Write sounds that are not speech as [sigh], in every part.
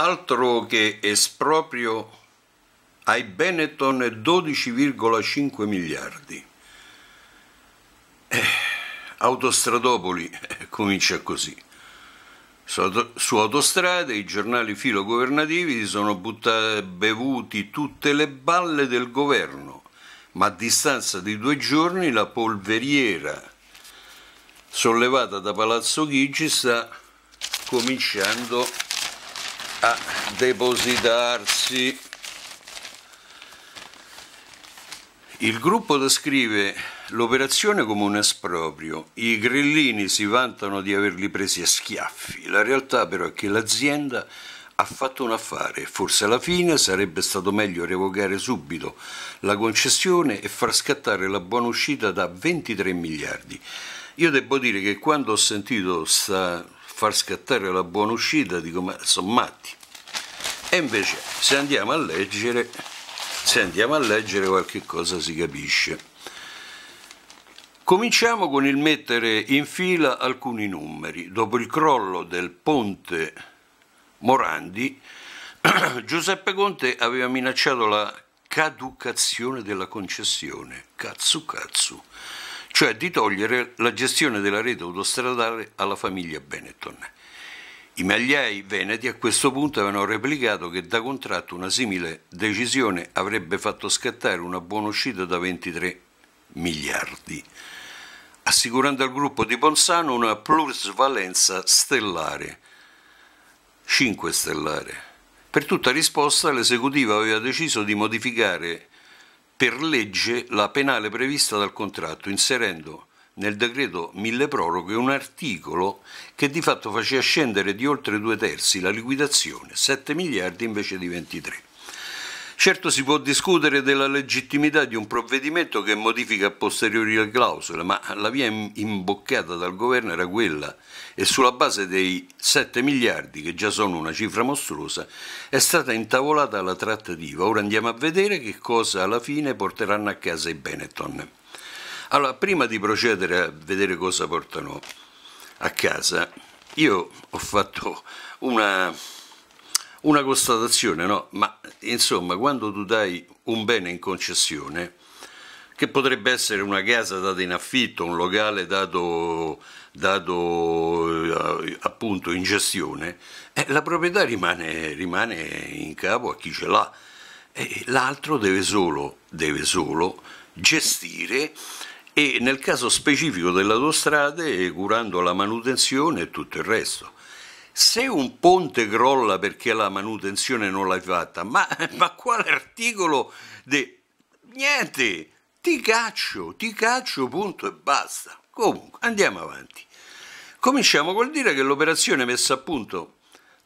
altro che esproprio ai Benetton 12,5 miliardi. Eh, Autostradopoli eh, comincia così. Su, su autostrade i giornali filogovernativi si sono butta, bevuti tutte le balle del governo, ma a distanza di due giorni la polveriera sollevata da Palazzo Chigi sta cominciando a a depositarsi. Il gruppo descrive l'operazione come un esproprio. I grillini si vantano di averli presi a schiaffi. La realtà però è che l'azienda ha fatto un affare. Forse alla fine sarebbe stato meglio revocare subito la concessione e far scattare la buona uscita da 23 miliardi. Io devo dire che quando ho sentito sta far scattare la buona uscita dico ma sono matti. E invece se andiamo a leggere, se andiamo a leggere qualche cosa si capisce. Cominciamo con il mettere in fila alcuni numeri. Dopo il crollo del ponte Morandi, [clears throat] Giuseppe Conte aveva minacciato la caducazione della concessione, cazzu cazzu, cioè di togliere la gestione della rete autostradale alla famiglia Benetton. I magliai veneti a questo punto avevano replicato che da contratto una simile decisione avrebbe fatto scattare una buona uscita da 23 miliardi, assicurando al gruppo di Ponsano una plusvalenza stellare, 5 stellare. Per tutta risposta l'esecutivo aveva deciso di modificare per legge la penale prevista dal contratto, inserendo nel decreto mille proroghe un articolo che di fatto faceva scendere di oltre due terzi la liquidazione, 7 miliardi invece di 23. Certo si può discutere della legittimità di un provvedimento che modifica a posteriori le clausole, ma la via imboccata dal governo era quella e sulla base dei 7 miliardi, che già sono una cifra mostruosa, è stata intavolata la trattativa. Ora andiamo a vedere che cosa alla fine porteranno a casa i Benetton. Allora, prima di procedere a vedere cosa portano a casa, io ho fatto una, una constatazione, no? ma insomma, quando tu dai un bene in concessione, che potrebbe essere una casa data in affitto, un locale dato, dato eh, appunto in gestione, eh, la proprietà rimane, rimane, in capo a chi ce l'ha, E l'altro deve solo, deve solo gestire e nel caso specifico delle autostrade curando la manutenzione e tutto il resto. Se un ponte crolla perché la manutenzione non l'hai fatta, ma, ma quale articolo de... Niente, ti caccio, ti caccio, punto e basta. Comunque, andiamo avanti. Cominciamo col dire che l'operazione messa a punto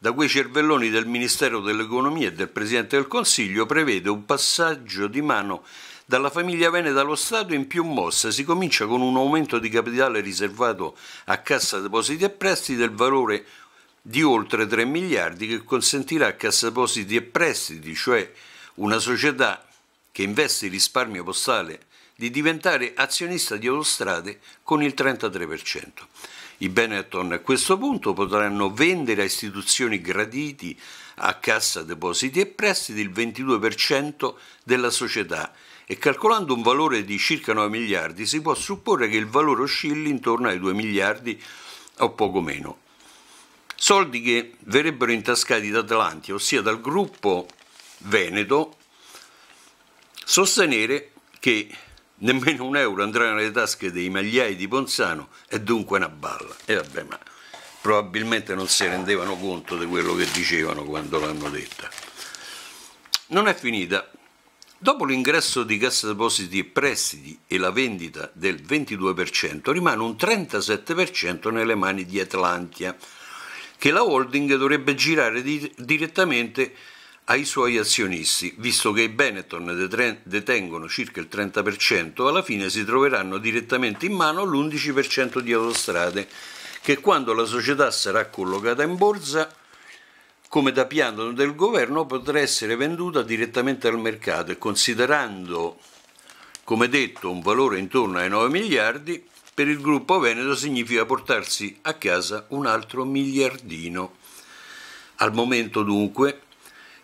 da quei cervelloni del Ministero dell'Economia e del Presidente del Consiglio prevede un passaggio di mano dalla famiglia Veneta allo Stato in più mosse. Si comincia con un aumento di capitale riservato a Cassa Depositi e Prestiti del valore di oltre 3 miliardi che consentirà a Cassa Depositi e Prestiti, cioè una società che investe il risparmio postale, di diventare azionista di autostrade con il 33%. I Benetton a questo punto potranno vendere a istituzioni graditi a cassa depositi e prestiti il 22% della società e calcolando un valore di circa 9 miliardi si può supporre che il valore oscilli intorno ai 2 miliardi o poco meno. Soldi che verrebbero intascati da Atlantia, ossia dal gruppo Veneto, sostenere che nemmeno un euro andrà nelle tasche dei magliai di Ponzano e dunque una balla. E vabbè, ma probabilmente non si rendevano conto di quello che dicevano quando l'hanno detta. Non è finita. Dopo l'ingresso di Cassa Depositi e Prestiti e la vendita del 22%, rimane un 37% nelle mani di Atlantia, che la holding dovrebbe girare di- direttamente ai suoi azionisti, visto che i Benetton detengono circa il 30%, alla fine si troveranno direttamente in mano l'11% di autostrade, che quando la società sarà collocata in borsa, come da piano del governo, potrà essere venduta direttamente al mercato e considerando, come detto, un valore intorno ai 9 miliardi, per il gruppo Veneto significa portarsi a casa un altro miliardino. Al momento dunque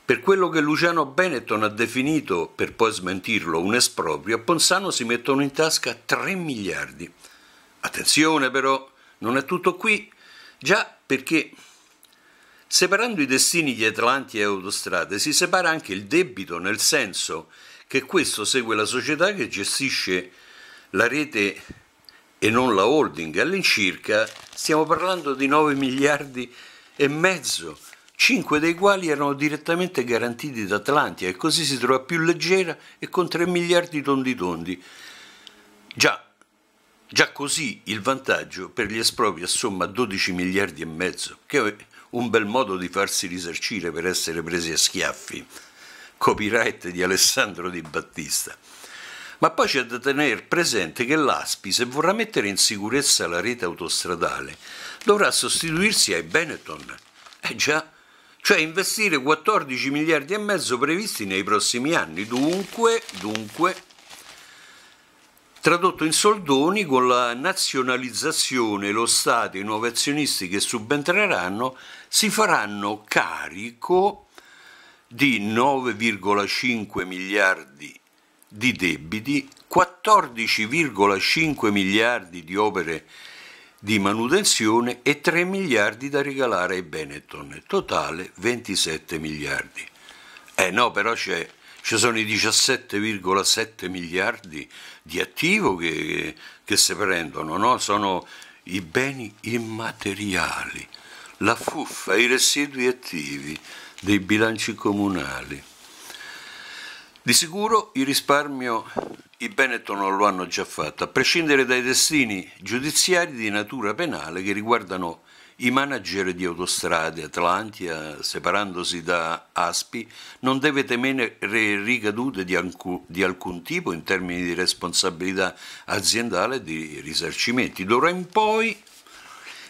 per quello che Luciano Benetton ha definito, per poi smentirlo, un esproprio, a Ponzano si mettono in tasca 3 miliardi. Attenzione però, non è tutto qui, già perché separando i destini di Atlanti e autostrade si separa anche il debito, nel senso che questo segue la società che gestisce la rete e non la holding, all'incirca stiamo parlando di 9 miliardi e mezzo 5 dei quali erano direttamente garantiti da Atlantia e così si trova più leggera e con 3 miliardi tondi tondi. Già, già così il vantaggio per gli espropri assomma 12 miliardi e mezzo, che è un bel modo di farsi risarcire per essere presi a schiaffi. Copyright di Alessandro Di Battista. Ma poi c'è da tenere presente che l'ASPI, se vorrà mettere in sicurezza la rete autostradale, dovrà sostituirsi ai Benetton. Eh già, cioè investire 14 miliardi e mezzo previsti nei prossimi anni. Dunque, dunque, tradotto in soldoni, con la nazionalizzazione lo Stato e i nuovi azionisti che subentreranno si faranno carico di 9,5 miliardi di debiti, 14,5 miliardi di opere di manutenzione e 3 miliardi da regalare ai Benetton, totale 27 miliardi. Eh no, però c'è ci sono i 17,7 miliardi di attivo che, che, che si prendono, no? sono i beni immateriali, la fuffa, i residui attivi dei bilanci comunali. Di sicuro il risparmio i Benetton non lo hanno già fatto, a prescindere dai destini giudiziari di natura penale che riguardano i manager di autostrade Atlantia, separandosi da Aspi, non deve temere ricadute di, di, alcun tipo in termini di responsabilità aziendale e di risarcimenti. D'ora in poi,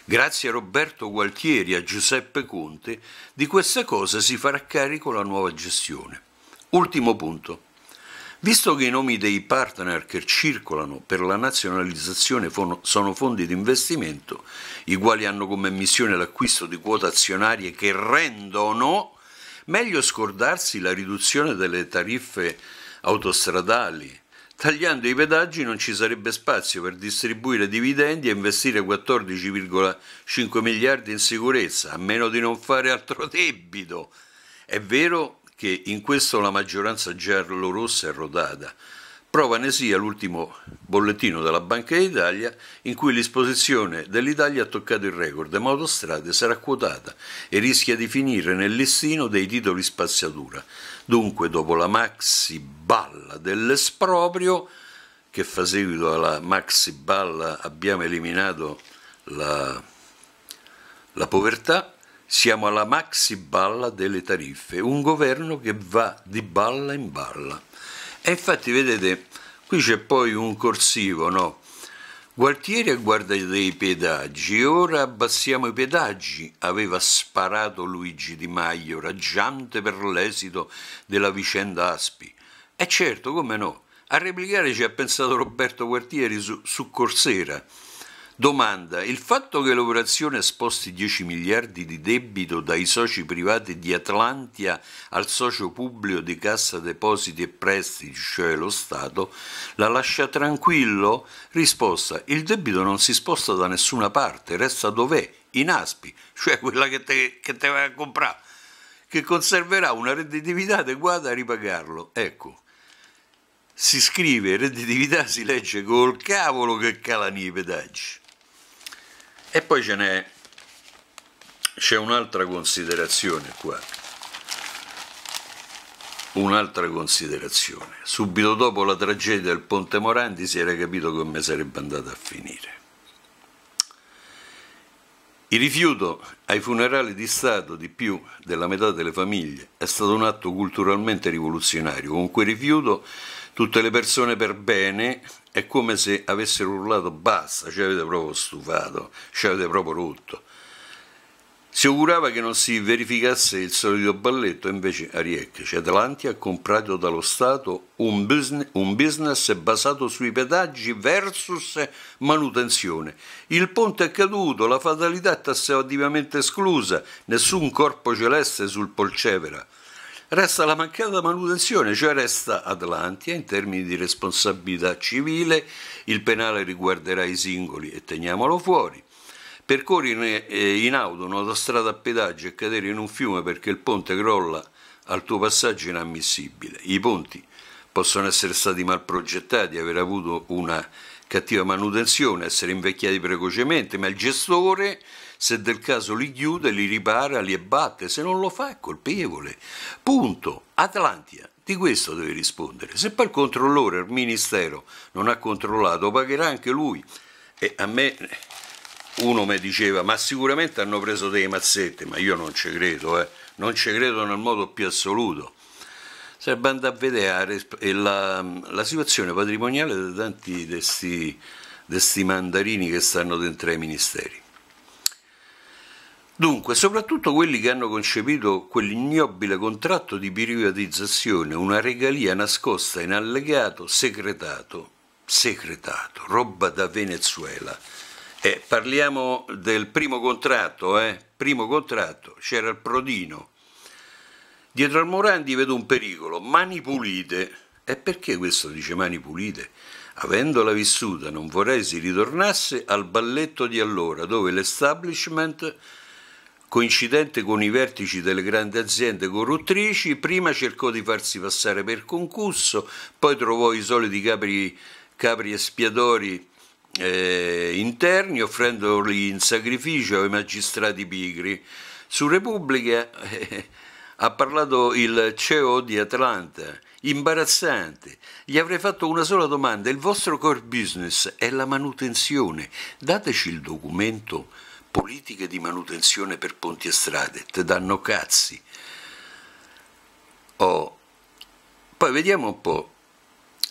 grazie a Roberto Gualtieri e a Giuseppe Conte, di queste cose si farà carico la nuova gestione. Ultimo punto. Visto che i nomi dei partner che circolano per la nazionalizzazione sono fondi di investimento, i quali hanno come missione l'acquisto di quote azionarie che rendono, meglio scordarsi la riduzione delle tariffe autostradali. Tagliando i pedaggi non ci sarebbe spazio per distribuire dividendi e investire 14,5 miliardi in sicurezza, a meno di non fare altro debito. È vero che in questo la maggioranza giallorossa è rodata. Prova ne sia l'ultimo bollettino della Banca d'Italia in cui l'esposizione dell'Italia ha toccato il record, ma sarà quotata e rischia di finire nel listino dei titoli spaziatura. Dunque, dopo la maxi balla dell'esproprio, che fa seguito alla maxi balla abbiamo eliminato la, la povertà, siamo alla maxi balla delle tariffe, un governo che va di balla in balla. E infatti vedete, qui c'è poi un corsivo, no? Gualtieri a guarda dei pedaggi, ora abbassiamo i pedaggi, aveva sparato Luigi Di Maio, raggiante per l'esito della vicenda Aspi. E certo, come no, a replicare ci ha pensato Roberto Gualtieri su, su Corsera, Domanda, il fatto che l'operazione sposti 10 miliardi di debito dai soci privati di Atlantia al socio pubblico di Cassa Depositi e Prestiti, cioè lo Stato, la lascia tranquillo? Risposta, il debito non si sposta da nessuna parte, resta dov'è? In aspi, cioè quella che te, che te vai a comprare, che conserverà una redditività adeguata a ripagarlo. Ecco si scrive redditività si legge col cavolo che calano i pedaggi. E poi ce n'è, c'è un'altra considerazione qua, un'altra considerazione. Subito dopo la tragedia del Ponte Morandi si era capito come sarebbe andata a finire. Il rifiuto ai funerali di Stato di più della metà delle famiglie è stato un atto culturalmente rivoluzionario. Con quel rifiuto tutte le persone per bene è come se avessero urlato basta, ci avete proprio stufato, ci avete proprio rotto. Si augurava che non si verificasse il solito balletto, invece Ariecchia, cioè Atlantia, ha comprato dallo Stato un business, un business basato sui pedaggi versus manutenzione. Il ponte è caduto, la fatalità è tassativamente esclusa, nessun corpo celeste sul Polcevera. Resta la mancata manutenzione, cioè resta Atlantia in termini di responsabilità civile, il penale riguarderà i singoli e teniamolo fuori. Percorrere eh, in auto un'autostrada a pedaggio e cadere in un fiume perché il ponte crolla al tuo passaggio è inammissibile. I ponti possono essere stati mal progettati, aver avuto una cattiva manutenzione, essere invecchiati precocemente, ma il gestore se del caso li chiude, li ripara, li abbatte, se non lo fa è colpevole. Punto. Atlantia. Di questo deve rispondere. Se poi il controllore, il ministero, non ha controllato, pagherà anche lui. E a me uno mi diceva, ma sicuramente hanno preso delle mazzette, ma io non ci credo, eh. non ci credo nel modo più assoluto. Serve andare a vedere la, la, situazione patrimoniale di tanti di questi mandarini che stanno dentro ai ministeri. Dunque, soprattutto quelli che hanno concepito quell'ignobile contratto di privatizzazione, una regalia nascosta in allegato, segretato, segretato, roba da Venezuela. Eh, parliamo del primo contratto, eh? primo contratto, c'era il Prodino. Dietro al Morandi vedo un pericolo, mani pulite. E perché questo dice mani pulite? Avendola vissuta non vorrei si ritornasse al balletto di allora, dove l'establishment coincidente con i vertici delle grandi aziende corruttrici, prima cercò di farsi passare per concusso, poi trovò i soliti capri, capri espiatori eh, interni offrendoli in sacrificio ai magistrati pigri. Su Repubblica eh, ha parlato il CEO di Atlanta, imbarazzante. Gli avrei fatto una sola domanda, il vostro core business è la manutenzione, dateci il documento politiche di manutenzione per ponti e strade, te danno cazzi. Oh. Poi vediamo un po'.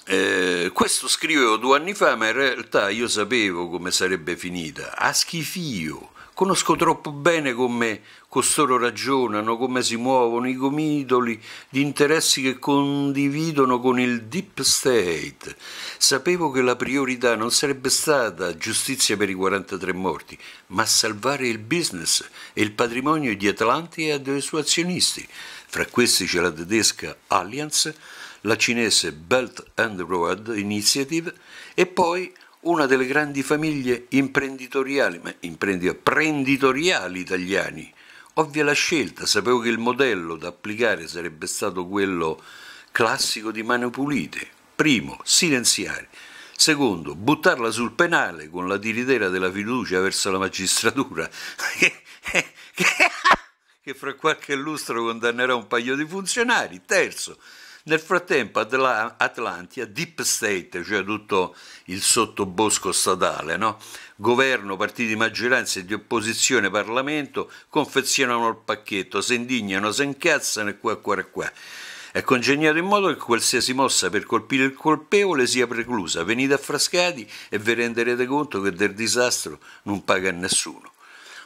Eh, questo scrivevo due anni fa, ma in realtà io sapevo come sarebbe finita. A schifio. Conosco troppo bene come costoro ragionano, come si muovono i gomitoli di interessi che condividono con il deep state. Sapevo che la priorità non sarebbe stata giustizia per i 43 morti, ma salvare il business e il patrimonio di Atlantia e dei suoi azionisti. Fra questi c'è la tedesca Allianz, la cinese Belt and Road Initiative e poi una delle grandi famiglie imprenditoriali, ma imprenditoriali italiani. Ovvia la scelta, sapevo che il modello da applicare sarebbe stato quello classico di mani pulite. Primo, silenziare. Secondo, buttarla sul penale con la tiritera della fiducia verso la magistratura, [laughs] che fra qualche lustro condannerà un paio di funzionari. Terzo, nel frattempo Atlantia, Deep State, cioè tutto il sottobosco statale, no? governo, partiti di maggioranza e di opposizione, Parlamento, confezionano il pacchetto, si indignano, si incazzano e qua, qua qua. È congegnato in modo che qualsiasi mossa per colpire il colpevole sia preclusa. Venite affrascati e vi renderete conto che del disastro non paga nessuno.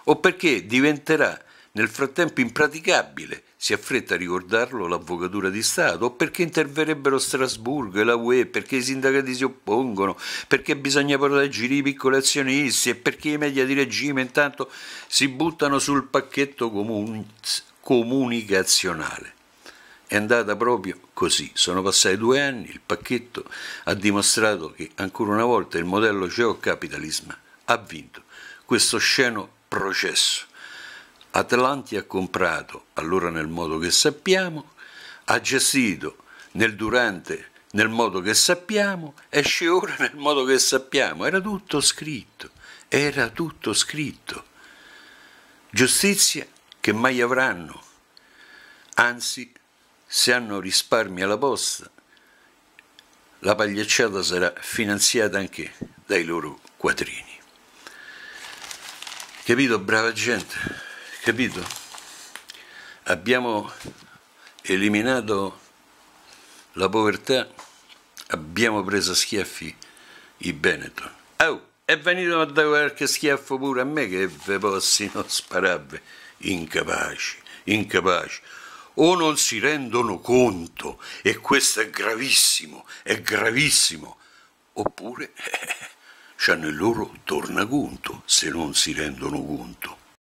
O perché diventerà nel frattempo impraticabile si affretta a ricordarlo l'avvocatura di Stato, o perché interverrebbero Strasburgo e la UE, perché i sindacati si oppongono, perché bisogna proteggere i piccoli azionisti e perché i media di regime intanto si buttano sul pacchetto comun- comunicazionale. È andata proprio così. Sono passati due anni, il pacchetto ha dimostrato che ancora una volta il modello geo ha vinto questo sceno processo Atlanti ha comprato, allora nel modo che sappiamo, ha gestito nel durante nel modo che sappiamo, esce ora nel modo che sappiamo. Era tutto scritto, era tutto scritto. Giustizia che mai avranno. Anzi, se hanno risparmi alla posta, la pagliacciata sarà finanziata anche dai loro quadrini. Capito, brava gente? Capito? Abbiamo eliminato la povertà, abbiamo preso schiaffi i Benetton. Oh, è venuto a dare qualche schiaffo pure a me che ve possano sparare. incapaci, incapaci o non si rendono conto, e questo è gravissimo, è gravissimo, oppure eh, [laughs] hanno il loro tornaconto se non si rendono conto.